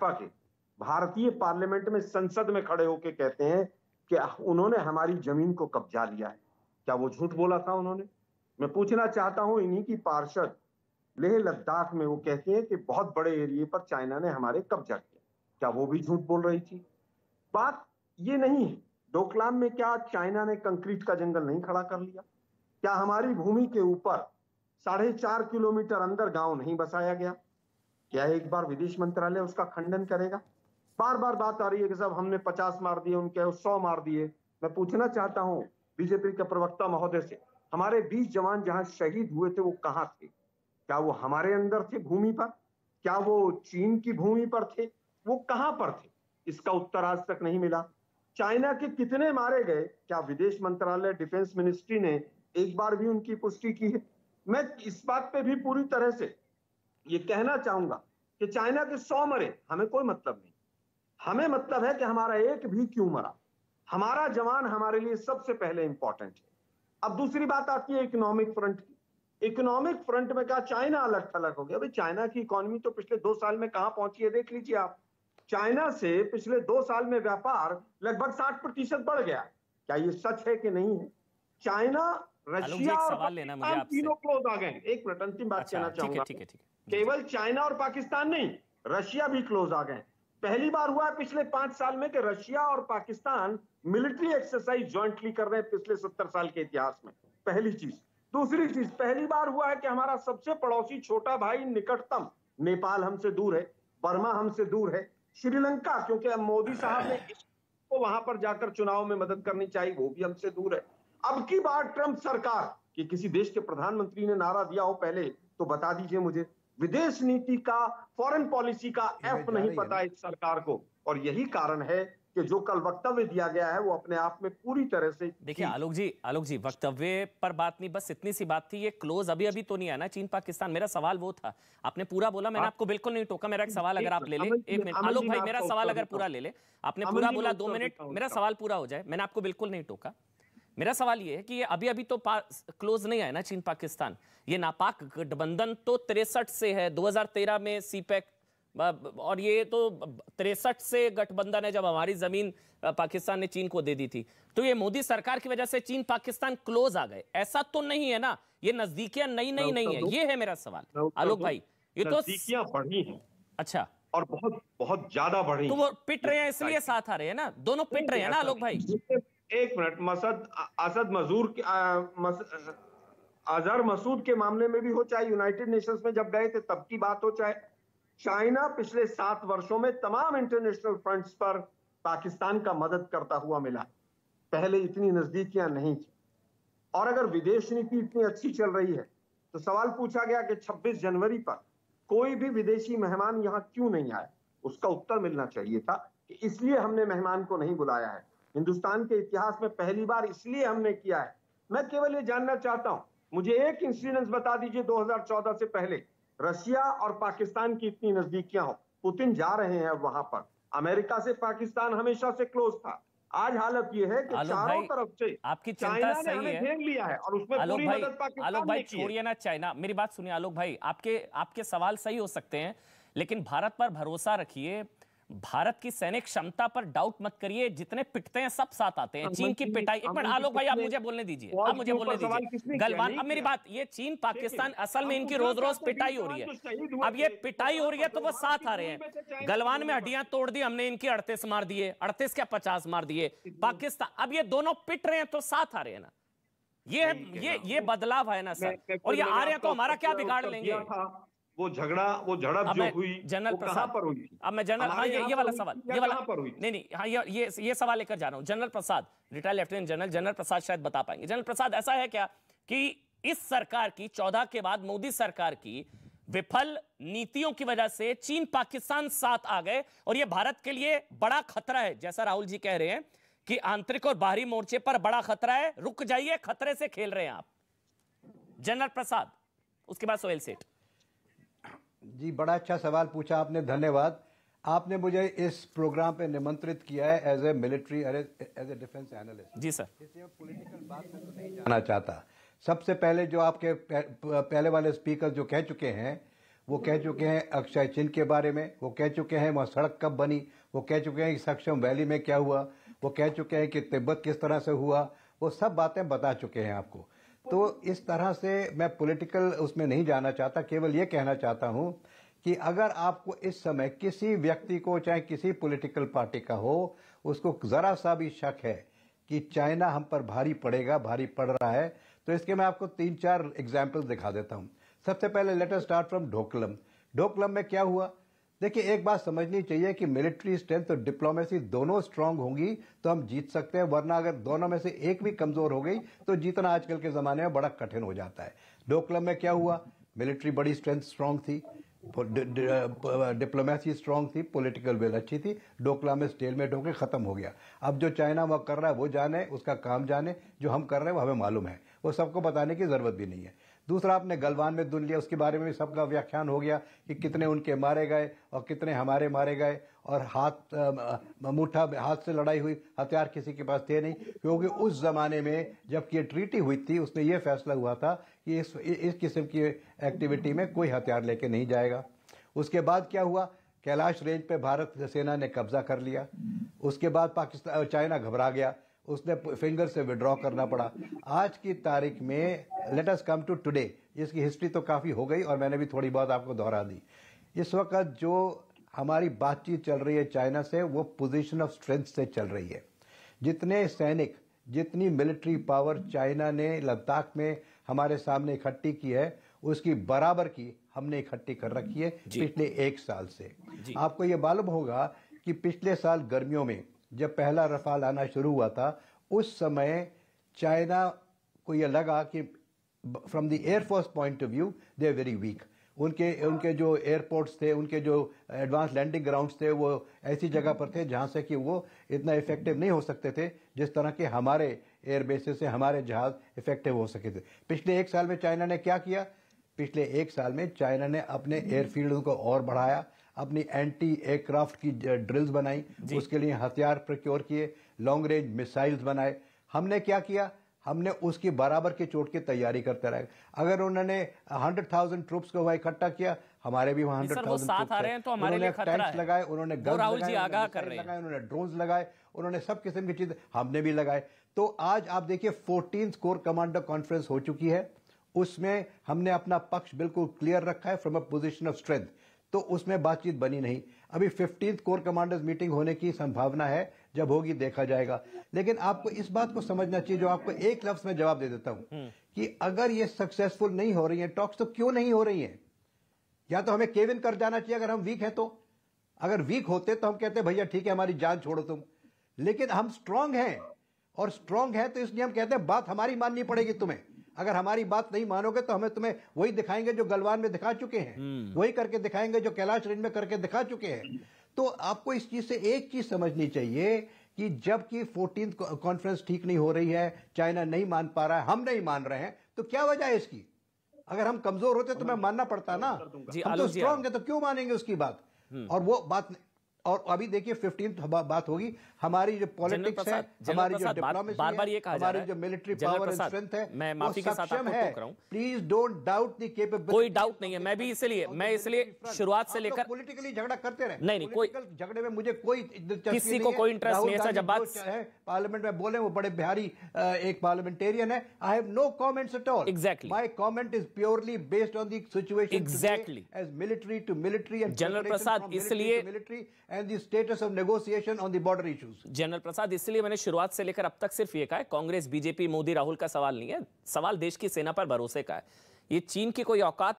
भाजपा के भारतीय पार्लियामेंट में संसद में खड़े होकर कहते हैं कि उन्होंने हमारी जमीन को कब्जा लिया है क्या वो झूठ बोला था उन्होंने मैं पूछना चाहता हूं इन्हीं की पार्षद लेह लद्दाख में वो कहती है कि बहुत बड़े एरिए पर चाइना ने हमारे कब्जा किया क्या वो भी झूठ बोल रही थी बात ये नहीं है डोकलाम में क्या चाइना ने कंक्रीट का जंगल नहीं खड़ा कर लिया क्या हमारी भूमि के ऊपर साढ़े चार किलोमीटर अंदर गांव नहीं बसाया गया क्या एक बार विदेश मंत्रालय उसका खंडन करेगा बार बार बात आ रही है कि साहब हमने पचास मार दिए उनके सौ मार दिए मैं पूछना चाहता हूँ बीजेपी के प्रवक्ता महोदय से हमारे बीस जवान जहाँ शहीद हुए थे वो कहाँ थे क्या वो हमारे अंदर थे भूमि पर क्या वो चीन की भूमि पर थे वो कहाँ पर थे इसका उत्तर आज तक नहीं मिला चाइना के कितने मारे गए क्या विदेश मंत्रालय डिफेंस मिनिस्ट्री ने एक बार भी उनकी पुष्टि की है मैं इस बात पे भी पूरी तरह से ये कहना चाहूंगा कि चाइना के सौ मरे हमें कोई मतलब नहीं हमें मतलब है कि हमारा एक भी क्यों मरा हमारा जवान हमारे लिए सबसे पहले इंपॉर्टेंट है अब दूसरी बात आती है इकोनॉमिक फ्रंट की इकोनॉमिक फ्रंट में क्या चाइना अलग थलग हो गया भाई चाइना की इकोनॉमी तो पिछले दो साल में कहां पहुंची है देख लीजिए आप चाइना से पिछले दो साल में व्यापार लगभग साठ प्रतिशत बढ़ गया क्या ये सच है कि नहीं है चाइना एक अच्छा, केवल चाइना और पाकिस्तान नहीं रशिया भी क्लोज आ गए पहली बार हुआ है पिछले पांच साल में कि रशिया और पाकिस्तान मिलिट्री एक्सरसाइज ज्वाइंटली कर रहे हैं पिछले सत्तर साल के इतिहास में पहली चीज दूसरी चीज पहली बार हुआ है कि हमारा सबसे पड़ोसी छोटा भाई निकटतम नेपाल हमसे दूर है बर्मा हमसे दूर है श्रीलंका क्योंकि मोदी साहब ने को वहां पर जाकर चुनाव में मदद करनी चाहिए वो भी हमसे दूर है अब की बार ट्रंप सरकार कि किसी देश के प्रधानमंत्री ने नारा दिया हो पहले तो बता दीजिए मुझे विदेश नीति का फॉरेन पॉलिसी का एफ नहीं पता इस सरकार को और यही कारण है कि जो कल वक्तव्य दिया गया है वो अपने आप में पूरी तरह से देखिए आलोक जी आलोक जी वक्तव्य पर बात नहीं बस इतनी सी बात थी ये क्लोज अभी अभी तो नहीं आना चीन पाकिस्तान मेरा सवाल वो था आपने पूरा बोला मैंने हाँ। आपको बिल्कुल नहीं टोका मेरा एक सवाल अगर आप ले लें एक मिनट आलोक भाई मेरा सवाल अगर पूरा ले लें आपने पूरा बोला दो मिनट मेरा सवाल पूरा हो जाए मैंने आपको बिल्कुल नहीं टोका मेरा सवाल ये है कि ये अभी अभी तो क्लोज नहीं आया ना चीन पाकिस्तान ये नापाक गठबंधन तो तिरसठ से है 2013 में सीपैक e और ये तो तिरसठ से गठबंधन है जब हमारी जमीन पाकिस्तान ने चीन को दे दी थी तो ये मोदी सरकार की वजह से चीन पाकिस्तान क्लोज आ गए ऐसा तो नहीं है ना ये नजदीकियां नई नई नहीं है ये है मेरा सवाल आलोक भाई ये तो बढ़ी है अच्छा और बहुत बहुत ज्यादा बढ़ी तो वो पिट रहे हैं इसलिए साथ आ रहे हैं ना दोनों पिट रहे हैं ना आलोक भाई एक मिनट मसद असद मजूर अजहर मसूद के मामले में भी हो चाहे यूनाइटेड नेशंस में जब गए थे तब की बात हो चाहे चाइना पिछले सात वर्षों में तमाम इंटरनेशनल फ्रंट्स पर पाकिस्तान का मदद करता हुआ मिला पहले इतनी नजदीकियां नहीं थी और अगर विदेश नीति इतनी अच्छी चल रही है तो सवाल पूछा गया कि 26 जनवरी पर कोई भी विदेशी मेहमान यहाँ क्यों नहीं आया उसका उत्तर मिलना चाहिए था कि इसलिए हमने मेहमान को नहीं बुलाया है हिंदुस्तान के इतिहास में पहली बार इसलिए हमने किया है मैं केवल ये जानना चाहता हूं मुझे एक इंसिडेंस बता दीजिए 2014 से पहले रशिया और पाकिस्तान की इतनी नजदीकियां हो पुतिन जा रहे हैं वहां पर अमेरिका से पाकिस्तान हमेशा से क्लोज था आज हालत ये है कि चारों तरफ से आपकी चिंता सही है घेर लिया है और उसमें आलोक पूरी भाई, मदद पाकिस्तान आलोक भाई छोड़िए ना चाइना मेरी बात सुनिए आलोक भाई आपके आपके सवाल सही हो सकते हैं लेकिन भारत पर भरोसा रखिए भारत की सैनिक क्षमता पर डाउट मत करिए जितने पिटते हैं सब साथ आते हैं चीन की पिटाई एक मिनट आलोक भाई आप मुझे बोलने दीजिए आप मुझे बोलने दीजिए गलवान अब मेरी बात ये चीन पाकिस्तान असल में तो इनकी रोज रोज पिटाई हो रही है अब ये पिटाई हो रही है तो वो साथ आ रहे हैं गलवान में हड्डियां तोड़ दी हमने इनकी अड़तीस मार दिए अड़तीस क्या पचास मार दिए पाकिस्तान अब ये दोनों पिट रहे हैं तो साथ आ रहे हैं ना ये ये ये बदलाव है ना सर और ये आ रहे हैं तो हमारा क्या बिगाड़ लेंगे वो झगड़ा वो झड़प जो हुई जनरल प्रसाद पर हुई अब मैं जनरल हाँ ये, ये वाला सवाल ये वाला पर हुई नहीं नहीं हाँ ये ये ये सवाल लेकर जा रहा हूँ general Prasad retired lieutenant general general Prasad शायद बता पाएंगे जनरल प्रसाद ऐसा है क्या कि इस सरकार की चौदह के बाद मोदी सरकार की विफल नीतियों की वजह से चीन पाकिस्तान साथ आ गए और ये भारत के लिए बड़ा खतरा है जैसा राहुल जी कह रहे हैं कि आंतरिक और बाहरी मोर्चे पर बड़ा खतरा है रुक जाइए खतरे से खेल रहे हैं आप जनरल प्रसाद उसके बाद सोहेल सेठ जी बड़ा अच्छा सवाल पूछा आपने धन्यवाद आपने मुझे इस प्रोग्राम पे निमंत्रित किया है as a military as a defence analyst जी सर इसलिए पॉलिटिकल बात में तो नहीं जाना चाहता सबसे पहले जो आपके पहले वाले स्पीकर जो कह चुके हैं वो कह चुके हैं अक्षय चिन्ह के बारे में वो कह चुके हैं वहाँ सड़क कब बनी वो कह चुके हैं कि सक्षम वैली में क्या हुआ वो कह चुके हैं कि तिब्बत किस तरह से हुआ वो सब बातें बता चुके हैं आपको तो इस तरह से मैं पॉलिटिकल उसमें नहीं जाना चाहता केवल ये कहना चाहता हूं कि अगर आपको इस समय किसी व्यक्ति को चाहे किसी पॉलिटिकल पार्टी का हो उसको जरा सा भी शक है कि चाइना हम पर भारी पड़ेगा भारी पड़ रहा है तो इसके मैं आपको तीन चार एग्जाम्पल्स दिखा देता हूं सबसे पहले later start from Doklam Doklam में क्या हुआ देखिए एक बात समझनी चाहिए कि मिलिट्री स्ट्रेंथ और डिप्लोमेसी दोनों स्ट्रांग होंगी तो हम जीत सकते हैं वरना अगर दोनों में से एक भी कमजोर हो गई तो जीतना आजकल के जमाने में बड़ा कठिन हो जाता है डोकलम में क्या हुआ मिलिट्री बड़ी स्ट्रेंथ स्ट्रांग थी डिप्लोमेसी स्ट्रांग थी पॉलिटिकल वेल अच्छी थी डोकला में स्टेल में ढोके खत्म हो गया अब जो चाइना वह कर रहा है वो जाने उसका काम जाने जो हम कर रहे हैं वो हमें मालूम है वो सबको बताने की जरूरत भी नहीं है दूसरा आपने गलवान में दुन लिया उसके बारे में भी सबका व्याख्यान हो गया कि कितने उनके मारे गए और कितने हमारे मारे गए और हाथ मुठा हाथ से लड़ाई हुई हथियार किसी के पास थे नहीं क्योंकि उस जमाने में जबकि ये ट्रीटी हुई थी उसने ये फैसला हुआ था कि इस इस किस्म की एक्टिविटी में कोई हथियार लेके नहीं जाएगा उसके बाद क्या हुआ कैलाश रेंज पर भारत सेना ने कब्जा कर लिया उसके बाद पाकिस्तान चाइना घबरा गया उसने फिंगर से विड्रॉ करना पड़ा आज की तारीख में let us come to today इसकी हिस्ट्री तो काफ़ी हो गई और मैंने भी थोड़ी बहुत आपको दोहरा दी इस वक्त जो हमारी बातचीत चल रही है चाइना से वो पोजीशन ऑफ स्ट्रेंथ से चल रही है जितने सैनिक जितनी मिलिट्री पावर चाइना ने लद्दाख में हमारे सामने इकट्ठी की है उसकी बराबर की हमने इकट्ठी कर रखी है पिछले एक साल से आपको ये मालूम होगा कि पिछले साल गर्मियों में जब पहला रफाल आना शुरू हुआ था उस समय चाइना को यह लगा कि from the air force point of view they are very weak उनके उनके जो एयरपोर्ट्स थे उनके जो एडवांस लैंडिंग ग्राउंड्स थे वो ऐसी जगह पर थे जहां से कि वो इतना इफेक्टिव नहीं हो सकते थे जिस तरह के हमारे एयर बेसिस से हमारे जहाज इफेक्टिव हो सके थे पिछले एक साल में चाइना ने क्या किया पिछले एक साल में चाइना ने अपने एयरफील्ड को और बढ़ाया अपनी एंटी एयरक्राफ्ट की ड्रिल्स बनाई उसके लिए हथियार प्रक्योर किए लॉन्ग रेंज मिसाइल्स बनाए हमने क्या किया हमने उसकी बराबर के चोट की तैयारी करते रहे अगर उन्होंने हंड्रेड थाउजेंड ट्रूप्स को वहाँ इकट्ठा किया हमारे भी वहाँ हंड्रेड थाउजेंड तो टैंक्स लगाए उन्होंने गन तो लगाए उन्होंने ड्रोन लगाए उन्होंने सब किस्म की चीज हमने भी लगाए तो आज आप देखिए फोर्टीन कोर कमांडर कॉन्फ्रेंस हो चुकी है उसमें हमने अपना पक्ष बिल्कुल क्लियर रखा है from a position of strength तो उसमें बातचीत बनी नहीं अभी फिफ्टींथ कोर कमांडर्स मीटिंग होने की संभावना है जब होगी देखा जाएगा लेकिन आपको इस बात को समझना चाहिए जो आपको एक लफ्ज में जवाब दे देता हूं हम्म। कि अगर ये सक्सेसफुल नहीं हो रही है टॉक्स तो क्यों नहीं हो रही है या तो हमें केविन कर जाना चाहिए अगर हम वीक है तो अगर वीक होते तो हम कहते भैया ठीक है हमारी जान छोड़ो तुम लेकिन हम स्ट्रांग हैं और स्ट्रांग है तो इसलिए हम कहते हैं बात हमारी माननी पड़ेगी तुम्हें अगर हमारी बात नहीं मानोगे तो हमें तुम्हें वही दिखाएंगे जो गलवान में दिखा चुके हैं हम्म। वही करके दिखाएंगे जो कैलाश रेंज में करके दिखा चुके हैं तो आपको इस चीज से एक चीज समझनी चाहिए कि जबकि फोर्टीन कॉन्फ्रेंस ठीक नहीं हो रही है चाइना नहीं मान पा रहा है हम नहीं मान रहे हैं तो क्या वजह है इसकी अगर हम कमजोर होते तो मैं मानना पड़ता ना हम तो स्ट्रांग है तो क्यों मानेंगे उसकी बात हम्म। और वो बात और अभी देखिए फिफ्टीन बात होगी हमारी जो पॉलिटिक्स है हमारी जो डिप्लोमेसी बार, बार हमारी जो मिलिट्री पावर स्ट्रेंथ है मैं माफी के साथ आपको टोक रहा हूं please don't doubt the capability कोई डाउट नहीं है मैं भी इसलिए मैं इसलिए शुरुआत से लेकर पॉलिटिकली झगड़ा करते रहे नहीं नहीं कोई झगड़े में मुझे कोई किसी को कोई इंटरेस्ट नहीं ऐसा जब बात है पार्लियामेंट में बोले वो बड़े बिहारी एक पार्लियामेंटेरियन है I have no comments at all exactly my comment is purely based on the situation exactly as military to military and general Prasad इसलिए military and the status of negotiation on the border issues general Prasad इसलिए मैंने शुरुआत से लेकर अब तक सिर्फ ये कहा है कांग्रेस बीजेपी मोदी राहुल का सवाल नहीं है सवाल देश की सेना पर भरोसे का है ये चीन की कोई औकात